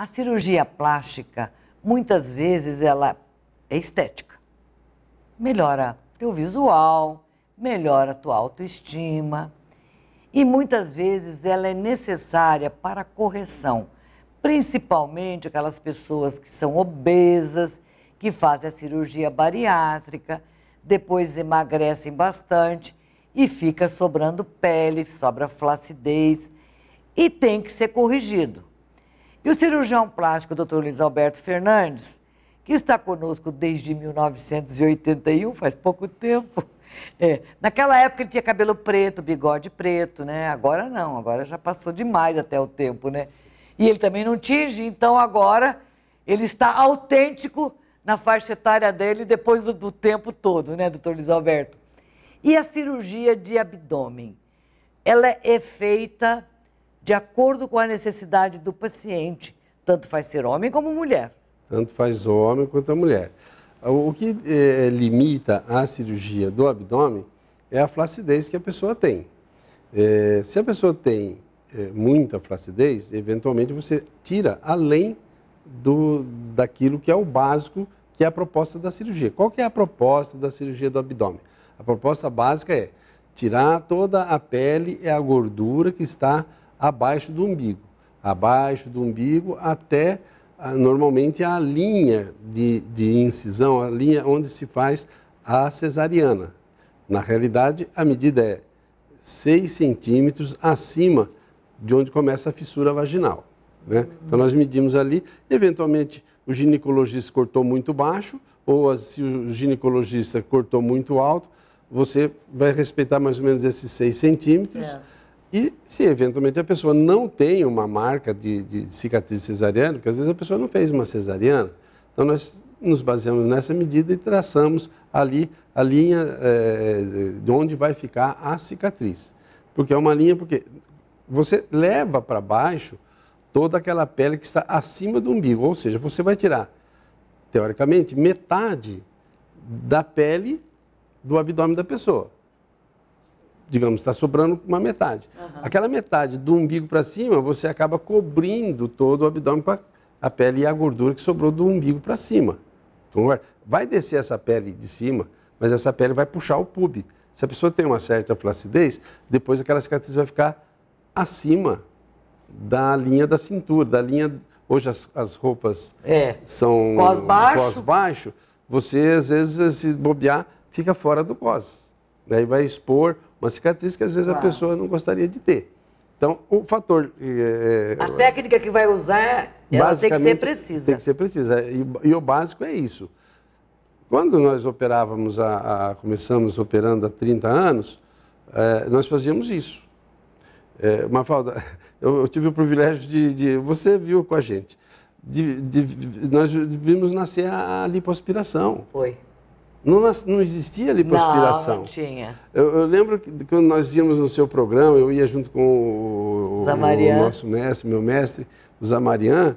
A cirurgia plástica, muitas vezes, ela é estética. Melhora teu visual, melhora tua autoestima. E muitas vezes ela é necessária para correção, principalmente aquelas pessoas que são obesas, que fazem a cirurgia bariátrica, depois emagrecem bastante e fica sobrando pele, sobra flacidez e tem que ser corrigido. E o cirurgião plástico, Dr. Luiz Alberto Fernandes, que está conosco desde 1981, faz pouco tempo. É. Naquela época ele tinha cabelo preto, bigode preto, né? Agora não, agora já passou demais até o tempo, né? E ele também não tinge, então agora ele está autêntico na faixa etária dele depois do, do tempo todo, né, doutor Luiz Alberto? E a cirurgia de abdômen? Ela é feita de acordo com a necessidade do paciente, tanto faz ser homem como mulher. Tanto faz homem quanto a mulher. O que eh, eh, limita a cirurgia do abdômen é a flacidez que a pessoa tem. Eh, se a pessoa tem muita flacidez, eventualmente você tira além do, daquilo que é o básico, que é a proposta da cirurgia. Qual que é a proposta da cirurgia do abdômen? A proposta básica é tirar toda a pele e a gordura que está abaixo do umbigo. Abaixo do umbigo até, ah, normalmente, a linha de, de incisão, a linha onde se faz a cesariana. Na realidade, a medida é 6 centímetros acima de onde começa a fissura vaginal. Né? Então, nós medimos ali, eventualmente, o ginecologista cortou muito baixo, ou se o ginecologista cortou muito alto, você vai respeitar mais ou menos esses 6 centímetros. É. E se eventualmente a pessoa não tem uma marca de, de cicatriz cesariana, porque às vezes a pessoa não fez uma cesariana, então nós nos baseamos nessa medida e traçamos ali a linha é, de onde vai ficar a cicatriz. Porque é uma linha, porque você leva para baixo toda aquela pele que está acima do umbigo, ou seja, você vai tirar, teoricamente, metade da pele do abdômen da pessoa digamos, está sobrando uma metade. Uhum. Aquela metade do umbigo para cima, você acaba cobrindo todo o abdômen para a pele e a gordura que sobrou do umbigo para cima. Então, vai descer essa pele de cima, mas essa pele vai puxar o pub. Se a pessoa tem uma certa flacidez, depois aquela cicatriz vai ficar acima da linha da cintura, da linha. Hoje as, as roupas é. são cos baixo. cos baixo. Você, às vezes, se bobear, fica fora do cos. Daí vai expor uma cicatriz que às vezes claro. a ah. pessoa não gostaria de ter. Então, o fator. É, a técnica que vai usar ela tem que ser precisa. Tem que ser precisa. E, e o básico é isso. Quando nós operávamos, a, a começamos operando há 30 anos, é, nós fazíamos isso. É, Mafalda, eu, eu tive o privilégio de, de, Você viu com a gente. De, de, nós vimos nascer a lipoaspiração. Foi. Não, não existia lipoaspiração. Não, não tinha. Eu, eu, lembro que quando nós íamos no seu programa, eu ia junto com o, o nosso mestre, meu mestre, o Zamarian,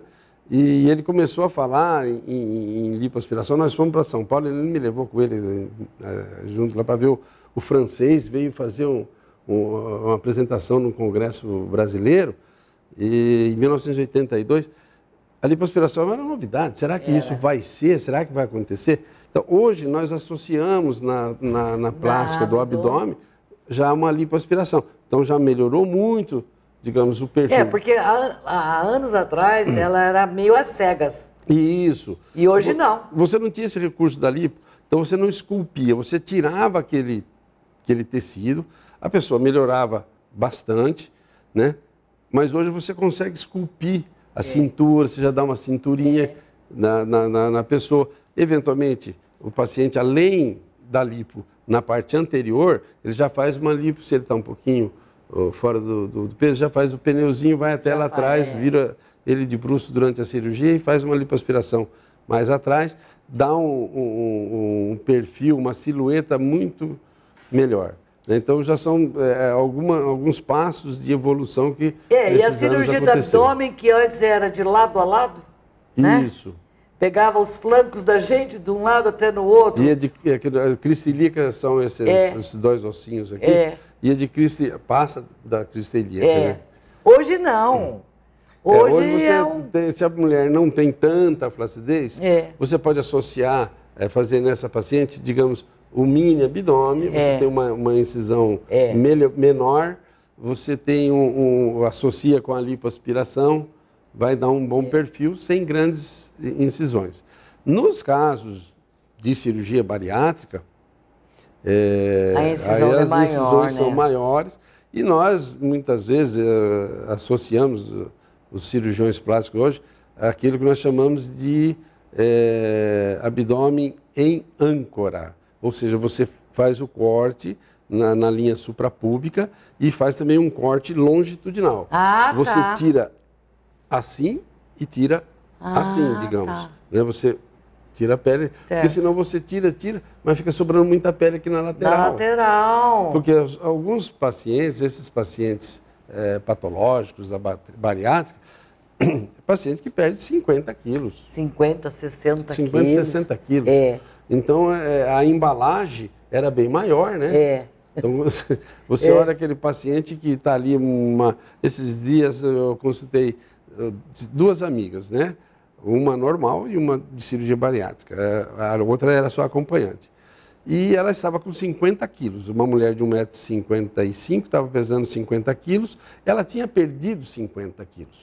e ele começou a falar em, em, lipoaspiração. Nós fomos para São Paulo, ele me levou com ele eh, junto lá para ver o, o, francês, veio fazer um, um, uma apresentação no Congresso Brasileiro, e, em 1982. A lipoaspiração era uma novidade. Será que era. isso vai ser? Será que vai acontecer? Então, hoje nós associamos na, na, na plástica do abdômen já uma lipoaspiração. Então já melhorou muito, digamos, o perfil. É, porque há, há anos atrás hum. ela era meio às cegas. Isso. E hoje não. Você não tinha esse recurso da lipo, então você não esculpia, você tirava aquele, aquele tecido, a pessoa melhorava bastante, né? Mas hoje você consegue esculpir a é. cintura, você já dá uma cinturinha é. na, na, na, na pessoa. Eventualmente, o paciente, além da lipo na parte anterior, ele já faz uma lipo, se ele está um pouquinho fora do, do, do, peso, já faz o pneuzinho, vai até já lá atrás, é. vira ele de bruxo durante a cirurgia e faz uma lipoaspiração mais atrás, dá um, um, um perfil, uma silhueta muito melhor. Né? Então já são é, é, alguma, alguns passos de evolução que. É, e a cirurgia do abdômen, que antes era de lado a lado? Né? Isso. Né? pegava os flancos da gente de um lado até no outro. Ia é de é é, cristilica são esses, é. esses, dois ossinhos aqui. É. Ia de cristi, passa da Cristelica. É. Né? Hoje não. Hoje, é, hoje você, um... tem, se a mulher não tem tanta flacidez, você pode associar, fazer nessa paciente, digamos, o mini abdômen, você tem uma, uma incisão melhor, menor, você tem um, um, associa com a lipoaspiração, vai dar um bom é. perfil sem grandes incisões. Nos casos de cirurgia bariátrica, é, aí é as maior, incisões né? são maiores e nós muitas vezes é, associamos os cirurgiões plásticos hoje aquilo que nós chamamos de é, abdômen em âncora, ou seja, você faz o corte na, na linha suprapúbica e faz também um corte longitudinal. Ah, você tá. tira assim e tira ah, assim, tá. digamos. Tá. Né? Você tira a pele, certo. porque senão você tira, tira, mas fica sobrando muita pele aqui na lateral. Na lateral. Porque alguns pacientes, esses pacientes é, patológicos da bariátrica, paciente que perde 50 quilos. 50, 60 50, quilos. 50, 60 quilos. É. Então é, é, a embalagem era bem maior, né? É. Então você, você é. olha aquele paciente que está ali uma, esses dias eu consultei duas amigas, né? Uma normal e uma de cirurgia bariátrica. É, a outra era sua acompanhante. E ela estava com 50 quilos. Uma mulher de 1,55m estava pesando 50 quilos. Ela tinha perdido 50 quilos.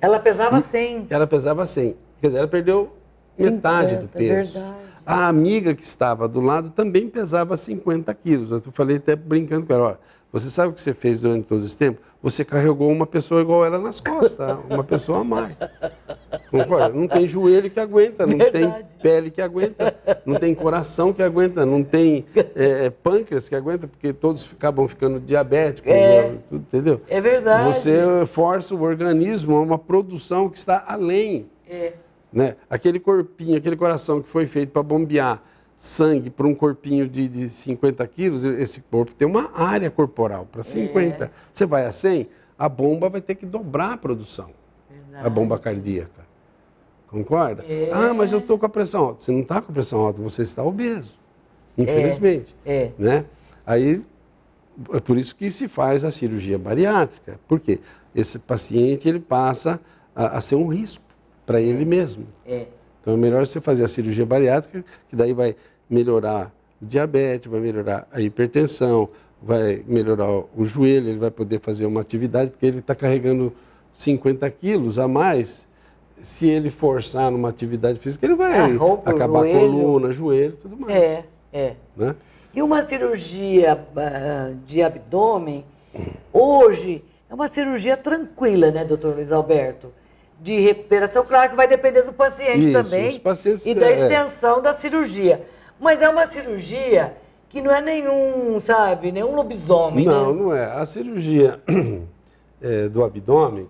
Ela pesava 100. Ela pesava 100. Quer dizer, ela perdeu 50, metade do peso. É verdade. A amiga que estava do lado também pesava 50 quilos. Eu falei até brincando com ela, olha, você sabe o que você fez durante todo esse tempo? Você carregou uma pessoa igual ela nas costas, uma pessoa a mais. Concorda? Não tem joelho que aguenta, não Verdade. tem pele que aguenta, não tem coração que aguenta, não tem é, é pâncreas que aguenta, porque todos acabam ficando diabéticos, é. Né? entendeu? É verdade. Você força o organismo a uma produção que está além. É. Né? Aquele corpinho, aquele coração que foi feito para bombear sangue para um corpinho de, de 50 quilos, esse corpo tem uma área corporal para 50. É. Você vai a 100, a bomba vai ter que dobrar a produção. Verdade. A bomba cardíaca. Concorda? É. Ah, mas eu estou com a pressão alta. Você não está com a pressão alta, você está obeso. Infelizmente. É, é. Né? Aí, é por isso que se faz a cirurgia bariátrica. Por quê? Esse paciente, ele passa a, a ser um risco para ele mesmo. É. Então é melhor você fazer a cirurgia bariátrica, que daí vai melhorar o diabetes, vai melhorar a hipertensão, vai melhorar o joelho, ele vai poder fazer uma atividade, porque ele está carregando 50 quilos a mais. Se ele forçar numa atividade física, ele vai é, roupa, acabar a coluna, joelho, tudo mais. É, é. Né? E uma cirurgia ah, de abdômen, hoje, é uma cirurgia tranquila, né, doutor Luiz Alberto? de recuperação, claro que vai depender do paciente Isso, também pacientes, e da é. extensão é. da cirurgia. Mas é uma cirurgia que não é nenhum, sabe, nenhum lobisomem. Não, né? não é. A cirurgia é, do abdômen,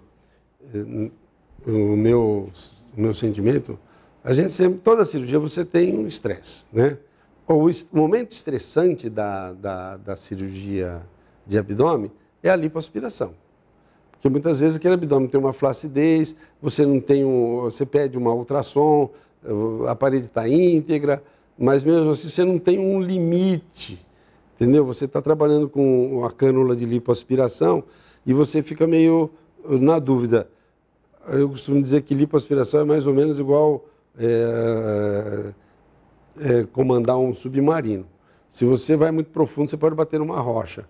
é, o meu, o meu sentimento, a gente sempre, toda cirurgia você tem um estresse, né? Ou o momento estressante da, da, da cirurgia de abdômen é a lipoaspiração. Porque muitas vezes aquele abdômen tem uma flacidez, você não tem um, você pede uma ultrassom, eh, a parede está íntegra, mas mesmo assim você não tem um limite, entendeu? Você está trabalhando com a cânula de lipoaspiração e você fica meio eh, na dúvida. Eu costumo dizer que lipoaspiração é mais ou menos igual é, é, comandar um submarino. Se você vai muito profundo, você pode bater numa rocha.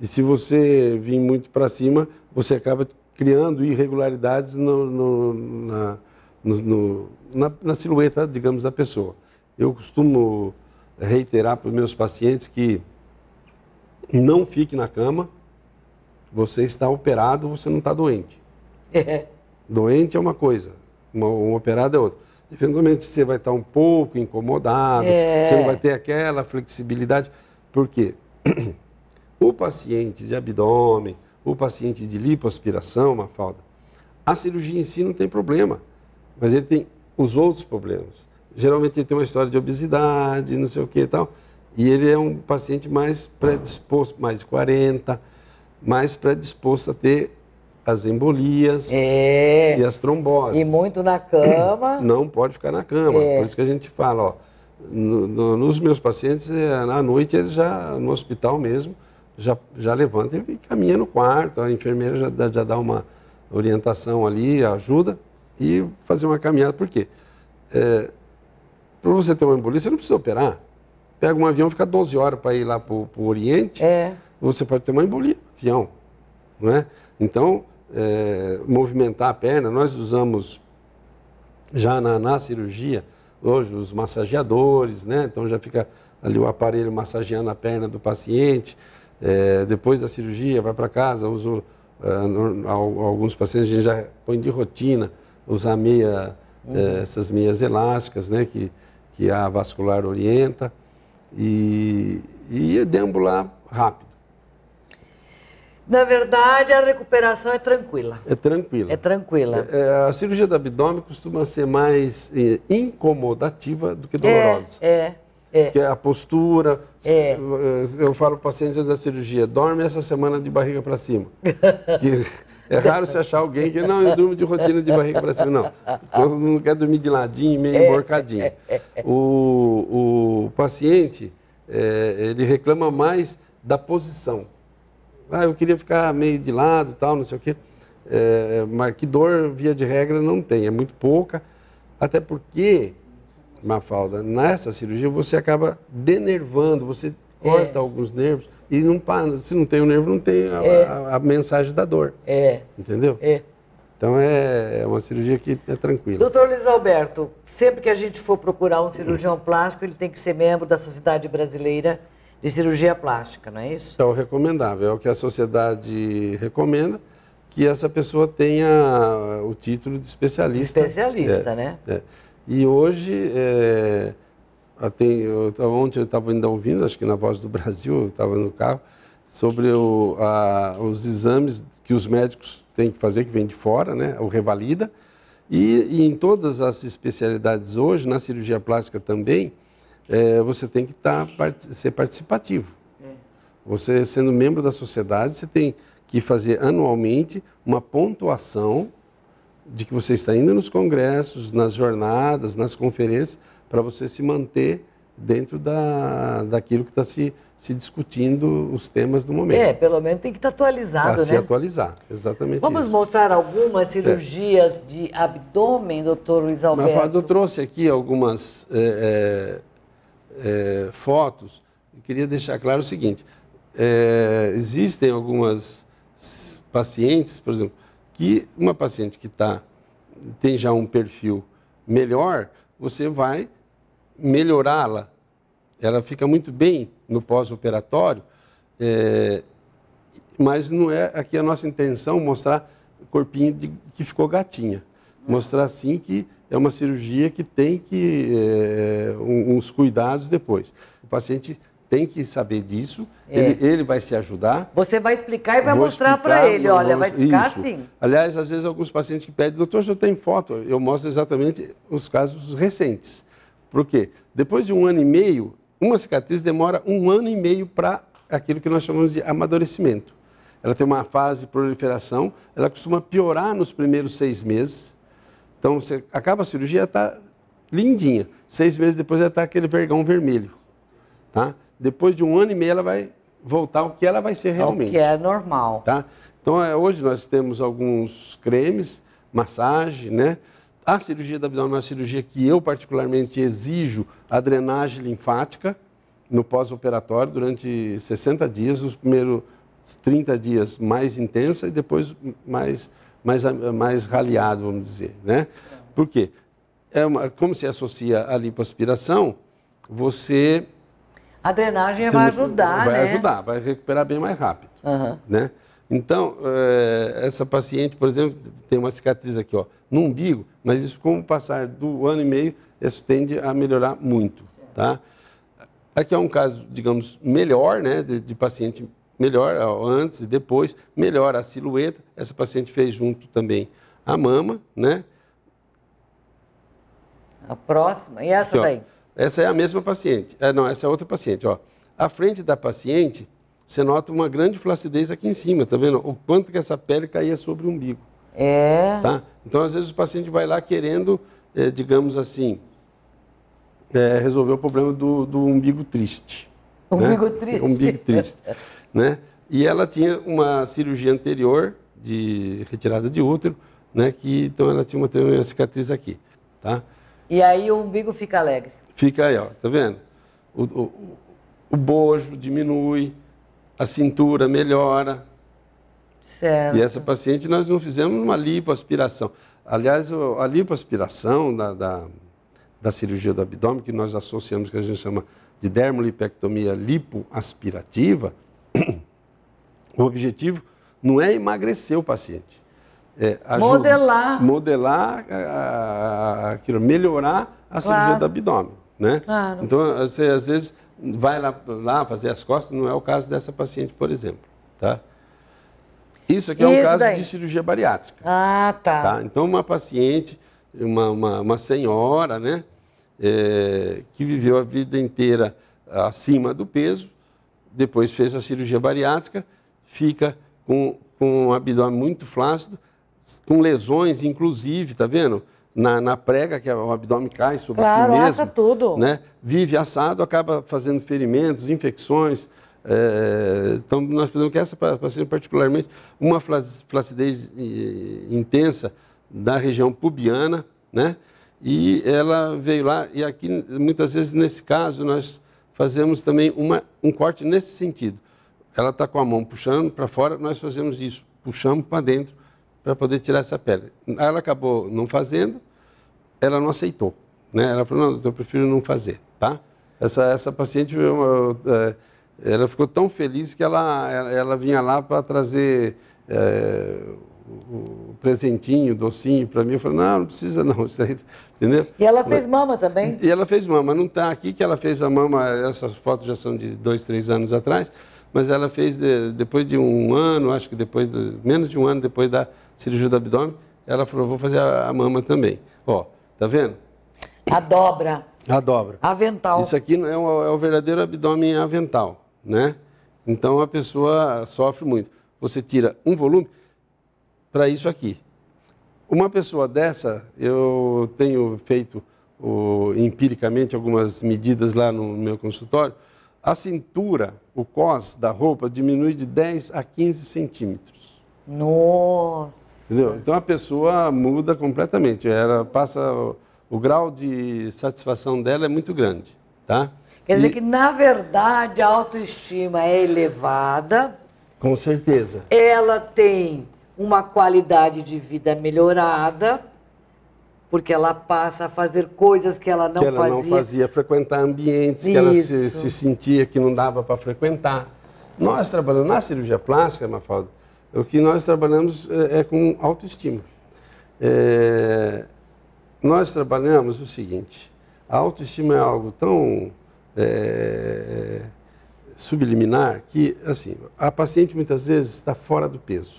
E se você vir muito para cima, você acaba criando irregularidades no, no, na, no, na, na, silhueta, digamos, da pessoa. Eu costumo reiterar para os meus pacientes que não fique na cama, você está operado, você não está doente. Doente é uma coisa, uma, um operado é outra. Eventualmente você vai estar tá um pouco incomodado, é. você não vai ter aquela flexibilidade. Por quê? O paciente de abdômen, o paciente de lipoaspiração, uma falda. A cirurgia em si não tem problema, mas ele tem os outros problemas. Geralmente ele tem uma história de obesidade, não sei o que e tal. E ele é um paciente mais predisposto, mais de 40, mais predisposto a ter as embolias é. e as tromboses. E muito na cama. Não pode ficar na cama. É. Por isso que a gente fala, ó, no, no, nos meus pacientes, é, na noite eles já, no hospital mesmo, já, já levanta e caminha no quarto, a enfermeira já, dá, já dá uma orientação ali, ajuda, e fazer uma caminhada. Por quê? É, para você ter uma embolia você não precisa operar. Pega um avião, fica 12 horas para ir lá para o Oriente, é. você pode ter uma embolia avião. Não é? Então, é, movimentar a perna, nós usamos já na, na cirurgia, hoje os massageadores, né? Então já fica ali o aparelho massageando a perna do paciente é, depois da cirurgia, vai para casa, uso é, alguns pacientes, a gente já põe de rotina usar meia, é, uhum. essas meias elásticas, né, que, que a vascular orienta, e, e é deambular rápido. Na verdade, a recuperação é tranquila. É tranquila. É tranquila. É, a cirurgia do abdômen costuma ser mais incomodativa do que dolorosa. É, é. É. Que é a postura. É. Eu falo para pacientes da cirurgia, dorme essa semana de barriga para cima. que é raro se achar alguém que, não, eu durmo de rotina de barriga para cima. Não, todo mundo quer dormir de ladinho, meio é. emborcadinho. O, o paciente, é, ele reclama mais da posição. Ah, eu queria ficar meio de lado, tal, não sei o quê. É, mas que dor, via de regra, não tem, é muito pouca. Até porque Mafalda, nessa cirurgia você acaba denervando, você é. corta é. alguns nervos e não para. Se não tem o nervo, não tem a, é. a, a mensagem da dor. É. Entendeu? É. Então é, é uma cirurgia que é tranquila. Doutor Luiz Alberto, sempre que a gente for procurar um cirurgião plástico, ele tem que ser membro da Sociedade Brasileira de Cirurgia Plástica, não é isso? Então, recomendável. É o que a sociedade recomenda, que essa pessoa tenha o título de especialista. especialista, é, né? É. E hoje, é, até, eu, ontem eu estava ainda ouvindo, acho que na Voz do Brasil, eu estava no carro, sobre o, a, os exames que os médicos têm que fazer, que vem de fora, né, o Revalida. E, e em todas as especialidades hoje, na cirurgia plástica também, é, você tem que tá, ser participativo. É. Você, sendo membro da sociedade, você tem que fazer anualmente uma pontuação de que você está indo nos congressos, nas jornadas, nas conferências, para você se manter dentro da, daquilo que está se, se discutindo os temas do momento. É, pelo menos tem que estar tá atualizado, pra né? se atualizar, exatamente Vamos isso. mostrar algumas é. cirurgias é. de abdômen, doutor Luiz Alberto? Mas, eu trouxe aqui algumas é, é, é fotos. Eu queria deixar claro o seguinte. É, existem algumas pacientes, por exemplo, que uma paciente que tá, tem já um perfil melhor, você vai melhorá-la. Ela fica muito bem no pós-operatório, é, mas não é aqui a nossa intenção mostrar corpinho de, que ficou gatinha. É. Mostrar sim que é uma cirurgia que tem que é, uns cuidados depois. O paciente tem que saber disso, é. ele, ele, vai se ajudar. Você vai explicar e vai Vou mostrar para ele, olha, vamos, vai ficar isso. assim. Aliás, às vezes alguns pacientes que pedem, doutor, eu tenho foto, eu mostro exatamente os casos recentes. Por quê? Depois de um ano e meio, uma cicatriz demora um ano e meio para aquilo que nós chamamos de amadurecimento. Ela tem uma fase de proliferação, ela costuma piorar nos primeiros seis meses. Então, você acaba a cirurgia, está lindinha. Seis meses depois, já está aquele vergão vermelho. Tá? depois de um ano e meio ela vai voltar ao que ela vai ser realmente. Ao que é normal. Tá? Então, é, hoje nós temos alguns cremes, massagem, né? A cirurgia da abdominal é uma cirurgia que eu particularmente exijo a drenagem linfática no pós-operatório durante 60 dias, os primeiros 30 dias mais intensa e depois mais mais mais raleado, vamos dizer, né? Por quê? É uma, como se associa a lipoaspiração, você a drenagem vai ajudar, vai né? Vai ajudar, vai recuperar bem mais rápido, uhum. né? Então, eh, essa paciente, por exemplo, tem uma cicatriz aqui, ó, no umbigo, mas isso com o passar do ano e meio, isso tende a melhorar muito, tá? Aqui é um caso, digamos, melhor, né, de, de paciente melhor, ó, antes e depois, melhora a silhueta, essa paciente fez junto também a mama, né? A próxima, e essa aqui, daí? Ó, essa é a mesma paciente. É, não, essa é outra paciente. Ó. À frente da paciente, você nota uma grande flacidez aqui em cima, tá vendo? O quanto que essa pele caía sobre o umbigo. É. Tá? Então, às vezes, o paciente vai lá querendo, é, digamos assim, é, resolver o problema do, do umbigo triste. Né? Umbigo né? triste. Umbigo triste. né? E ela tinha uma cirurgia anterior de retirada de útero, né? Que, então, ela tinha uma, uma cicatriz aqui, tá? E aí o umbigo fica alegre. Fica aí, ó, tá vendo? O, o, o bojo diminui, a cintura melhora. Certo. E essa paciente nós não fizemos uma lipoaspiração. Aliás, a lipoaspiração da, da, da cirurgia do abdômen, que nós associamos, que a gente chama de dermolipectomia lipoaspirativa, o objetivo não é emagrecer o paciente. É modelar. Modelar, a, a, a, melhorar a cirurgia claro. do abdômen né? Claro. Então, você às vezes vai lá, lá fazer as costas, não é o caso dessa paciente, por exemplo, tá? Isso aqui é um caso daí. de cirurgia bariátrica. Ah, tá. tá? Então, uma paciente, uma, uma, uma senhora, né? É, que viveu a vida inteira acima do peso, depois fez a cirurgia bariátrica, fica com, com um abdômen muito flácido, com lesões, inclusive, tá vendo? na, na prega, que o abdômen cai sobre claro, si mesmo. Assa tudo. Né? Vive assado, acaba fazendo ferimentos, infecções. É, então, nós pedimos que essa paciente, particularmente, uma flacidez intensa da região pubiana, né? E ela veio lá, e aqui, muitas vezes, nesse caso, nós fazemos também uma, um corte nesse sentido. Ela está com a mão puxando para fora, nós fazemos isso, puxamos para dentro, para poder tirar essa pele. Ela acabou não fazendo, ela não aceitou. Né? Ela falou, não, doutor, eu prefiro não fazer, tá? Essa, essa paciente, é, ela ficou tão feliz que ela, ela vinha lá para trazer é, o presentinho, o docinho para mim. Eu falei, não, não precisa não, isso aí, entendeu? E ela fez mama também? E ela fez mama, não está aqui que ela fez a mama, essas fotos já são de dois, três anos atrás mas ela fez de, depois de um ano, acho que depois, de, menos de um ano depois da cirurgia do abdômen, ela falou, vou fazer a, a mama também. Ó, tá vendo? A dobra. A dobra. Avental. Isso aqui é o, é o verdadeiro abdômen avental, né? Então a pessoa sofre muito. Você tira um volume para isso aqui. Uma pessoa dessa, eu tenho feito o, empiricamente algumas medidas lá no meu consultório, a cintura, o cos da roupa, diminui de 10 a 15 centímetros. Nossa! Entendeu? Então a pessoa muda completamente. Ela passa. O grau de satisfação dela é muito grande, tá? Quer dizer e... que, na verdade, a autoestima é elevada. Com certeza. Ela tem uma qualidade de vida melhorada porque ela passa a fazer coisas que ela não fazia. Que ela fazia. não fazia, frequentar ambientes Isso. que ela se, se, sentia que não dava para frequentar. Nós trabalhamos na cirurgia plástica, Mafalda, o que nós trabalhamos é, é com autoestima. É, nós trabalhamos o seguinte, a autoestima é algo tão é, subliminar que, assim, a paciente muitas vezes está fora do peso.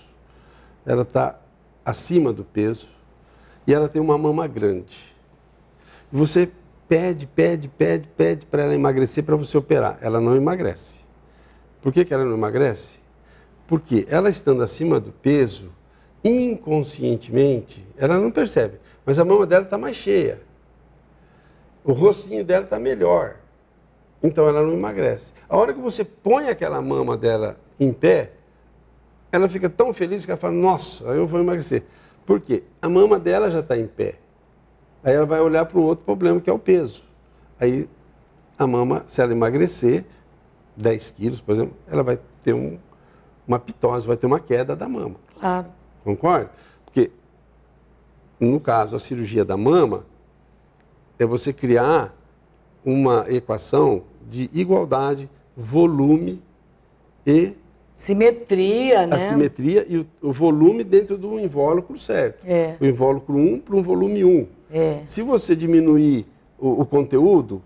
Ela está acima do peso, e ela tem uma mama grande. Você pede, pede, pede, pede para ela emagrecer para você operar. Ela não emagrece. Por que, que ela não emagrece? Porque ela estando acima do peso, inconscientemente, ela não percebe. Mas a mama dela está mais cheia. O rostinho dela está melhor. Então ela não emagrece. A hora que você põe aquela mama dela em pé, ela fica tão feliz que ela fala: Nossa, eu vou emagrecer. Por quê? A mama dela já está em pé. Aí ela vai olhar para um outro problema, que é o peso. Aí a mama, se ela emagrecer 10 quilos, por exemplo, ela vai ter um, uma pitose, vai ter uma queda da mama. Claro. Concorda? Porque, no caso, a cirurgia da mama é você criar uma equação de igualdade, volume e Simetria, né? A simetria e o, o volume dentro do invólucro certo. É. O invólucro 1 para um volume 1. É. Se você diminuir o, o conteúdo,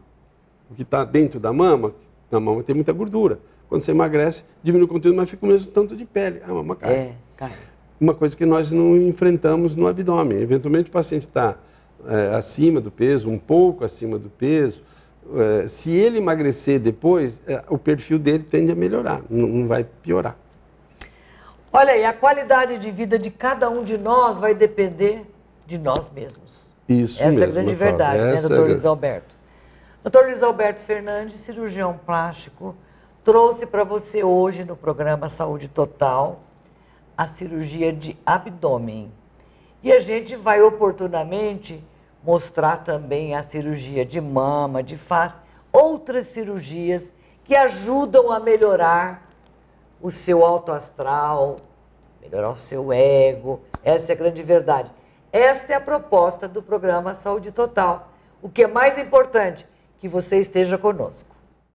o que está dentro da mama, na mama tem muita gordura. Quando você emagrece, diminui o conteúdo, mas fica o mesmo tanto de pele. A mama cai. É, cai. Uma coisa que nós não enfrentamos no abdômen. Eventualmente o paciente está é, acima do peso, um pouco acima do peso, é, se ele emagrecer depois, é, o perfil dele tende a melhorar, não vai piorar. Olha aí, a qualidade de vida de cada um de nós vai depender de nós mesmos. Isso Essa é mesmo. Né, essa é a grande verdade, né, doutor é... Luiz Alberto? Doutor Luiz Alberto Fernandes, cirurgião plástico, trouxe para você hoje no programa Saúde Total a cirurgia de abdômen. E a gente vai oportunamente mostrar também a cirurgia de mama, de face, outras cirurgias que ajudam a melhorar o seu alto astral, melhorar o seu ego. Essa é a grande verdade. Esta é a proposta do programa Saúde Total. O que é mais importante, que você esteja conosco.